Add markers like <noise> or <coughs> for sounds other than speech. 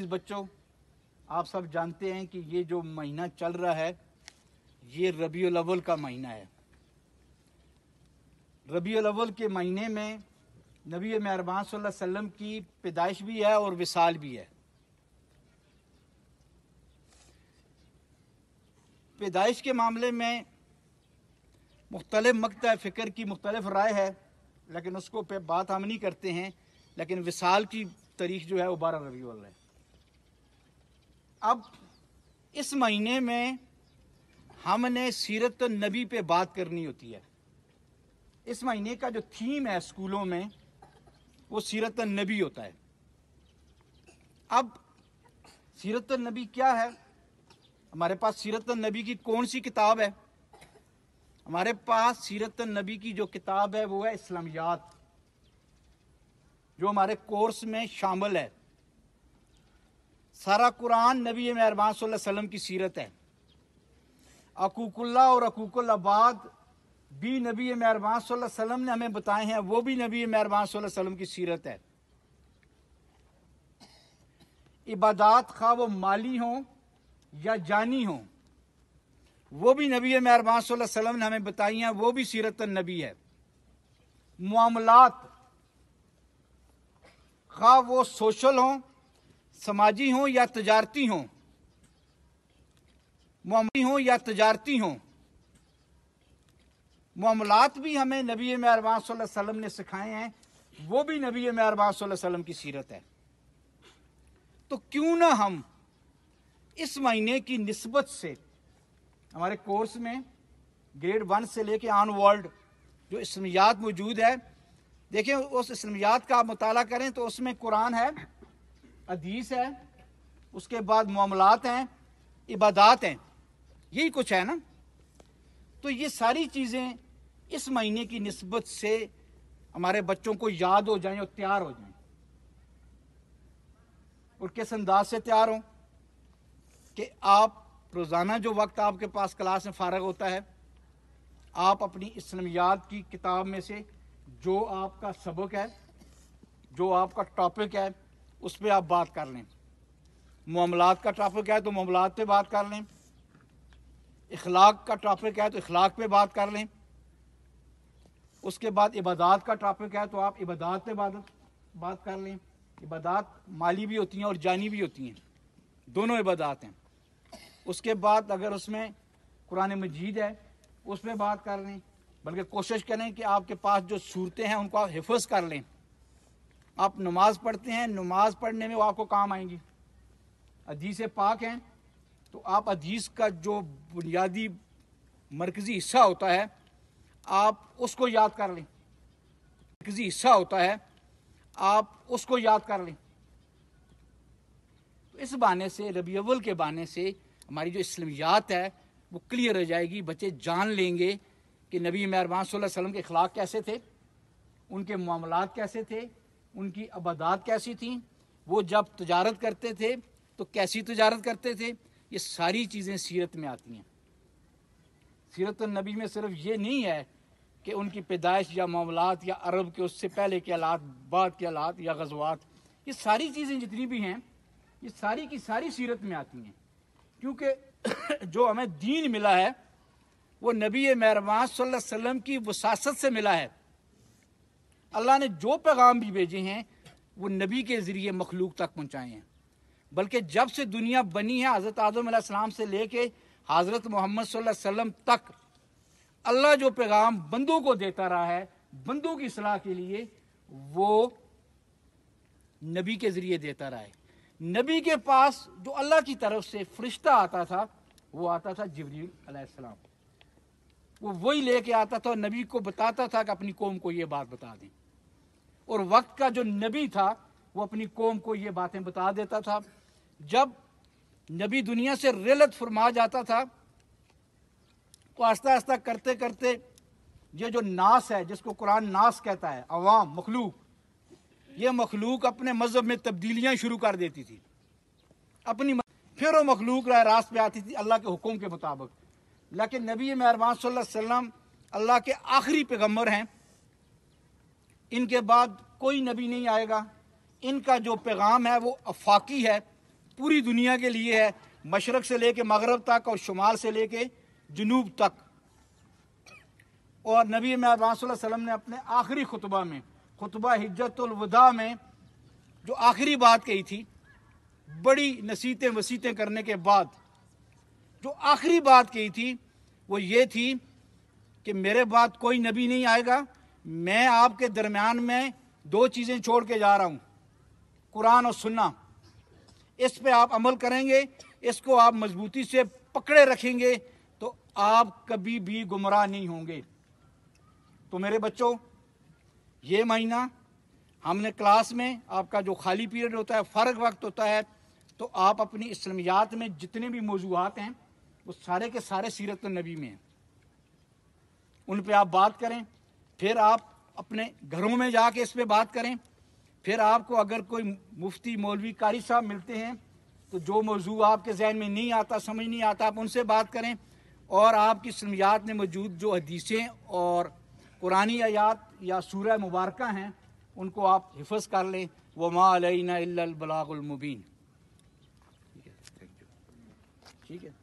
अजीज़ बच्चों आप सब जानते हैं कि ये जो महीना चल रहा है ये रबी अव्वल का महीना है रबी अवल के महीने में नबी मेहरबान वसल्लम की पैदाइश भी है और विसाल भी है पैदाइश के मामले में मुख्तलिफ मकत फ़िक्र की मुख्तलिफ राय है लेकिन उसको पे बात हम नहीं करते हैं लेकिन विसाल की तारीख जो है वो बारह रबी है अब इस महीने में हमने सीरत तो नबी पे बात करनी होती है इस महीने का जो थीम है स्कूलों में वो सीरत तो नबी होता है अब सीरत तो नबी क्या है हमारे पास सीरत नबी की कौन सी किताब है हमारे पास सीरत नबी की जो किताब है वो है इस्लामियात जो हमारे कोर्स में शामिल है सारा कुरान नबी मेहरबान सल्लम की सीरत है अकूकुल्ला और आबाद भी नबी मेहरबान सल्लम ने हमें बताए हैं वो भी नबी मेहरबान सल्लम की सीरत है इबादत खा वो माली हों या जानी हों वो भी नबी मेहरबान सल्लम ने हमें बताई हैं वो भी सीरत नबी है मामलात खा वो सोशल हों समाजी हों या तजारती हों मामली हों या तजारती हों मामलात भी हमें नबी मेहरबान ने सिखाए हैं वो भी नबी मेहरबान वसल्लम की सीरत है तो क्यों ना हम इस महीने की नस्बत से हमारे कोर्स में ग्रेड वन से लेके ऑन वर्ल्ड जो इसमियात मौजूद है देखें उस इसमियात का आप मुताला करें तो उसमें कुरान है अदीस है उसके बाद मामलात हैं इबादत हैं यही कुछ है ना तो ये सारी चीज़ें इस महीने की नस्बत से हमारे बच्चों को याद हो जाएं और तैयार हो जाएं और किस अंदाज से तैयार हों कि आप रोज़ाना जो वक्त आपके पास क्लास में फ़ारग होता है आप अपनी इस्लामियात की किताब में से जो आपका सबक है जो आपका टॉपिक है उस पर आप बात कर लें मामलात का टॉपिक है तो मामलात पे बात कर लें इखलाक का टॉपिक है तो इखलाक पे बात कर लें उसके बाद इबादत का टॉपिक है तो आप इबादत पे बात बात कर लें इबादत माली भी होती हैं और जानी भी होती हैं दोनों इबादत हैं उसके बाद अगर उसमें कुरान मजीद है उस पर बात कर लें बल्कि कोशिश करें कि आपके पास जो सूरतें हैं उनको आप हिफज कर लें आप नमाज पढ़ते हैं नमाज पढ़ने में वो आपको काम आएंगी अदीस पाक हैं तो आप अदीस का जो बुनियादी मरकज़ी हिस्सा होता है आप उसको याद कर लें मरकज़ी हिस्सा होता है आप उसको याद कर लें तो इस बहाने से रबी अव्वल के बहाने से हमारी जो इस्लामियात है वो क्लियर हो जाएगी बच्चे जान लेंगे कि नबी मेहरबान वसल्लम के अखलाक कैसे थे उनके मामला कैसे थे उनकी अबादात कैसी थी वो जब तजारत करते थे तो कैसी तजारत करते थे ये सारी चीज़ें सीरत में आती हैं सीरत तो नबी में सिर्फ ये नहीं है कि उनकी पैदाइश या मामलात या अरब के उससे पहले के आलात बाद के आलात या गजवात ये सारी चीज़ें जितनी भी हैं ये सारी की सारी सीरत में आती हैं क्योंकि <coughs> जो हमें दीन मिला है वो नबी महरमान वसल्लम की वसासत से मिला है अल्लाह ने जो पैगाम भी भेजे हैं वो नबी के ज़रिए मखलूक तक पहुँचाए हैं बल्कि जब से दुनिया बनी है हज़रत आज़म से ले कर हज़रत मोहम्मद वसम तक अल्लाह जो पैगाम बंदों को देता रहा है बंदों की सलाह के लिए वो नबी के ज़रिए देता रहा है नबी के पास जो अल्लाह की तरफ से फरिश्ता आता था वो आता था जबरीसम वो वही लेके आता था और नबी को बताता था कि अपनी कौम को ये बात बता दें और वक्त का जो नबी था वो अपनी कौम को ये बातें बता देता था जब नबी दुनिया से रिलत फरमा जाता था तो आस्ता आस्ता करते करते ये जो नास है जिसको कुरान नास कहता है अवाम मखलूक ये मखलूक अपने मज़हब में तब्दीलियाँ शुरू कर देती थी अपनी फिर वो मखलूक राय रास्त पे आती थी अल्लाह के हुक्म के मुताबिक लेकिन नबी मेहरबान सल्लल्लाहु अलैहि वसल्लम अल्लाह के आखिरी पैगम्बर हैं इनके बाद कोई नबी नहीं आएगा इनका जो पैगाम है वो अफाकी है पूरी दुनिया के लिए है मशरक़ से लेके मगरब तक और शुमाल से लेके जनूब तक और नबी महबान ने अपने आखिरी खुतबा में खुतबा हिजतुलवदा में जो आखिरी बात कही थी बड़ी नसीतें वसीतें करने के बाद जो आखिरी बात कही थी वो ये थी कि मेरे बाद कोई नबी नहीं आएगा मैं आपके दरमियान में दो चीज़ें छोड़ के जा रहा हूँ कुरान और सुन्ना इस पे आप अमल करेंगे इसको आप मजबूती से पकड़े रखेंगे तो आप कभी भी गुमराह नहीं होंगे तो मेरे बच्चों ये महीना हमने क्लास में आपका जो खाली पीरियड होता है फ़र्क वक्त होता है तो आप अपनी इस्लामियात में जितने भी मौजूद हैं वो सारे के सारे सीरत नबी में हैं उन पर आप बात करें फिर आप अपने घरों में जाके इस पर बात करें फिर आपको अगर कोई मुफ्ती मौलवी कारी साहब मिलते हैं तो जो मौजू आपके जहन में नहीं आता समझ नहीं आता आप उनसे बात करें और आपकी सलमियात में मौजूद जो हदीसें और कुरानी आयात या सूर्य मुबारक हैं उनको आप हिफज कर लें व थैंक यू ठीक है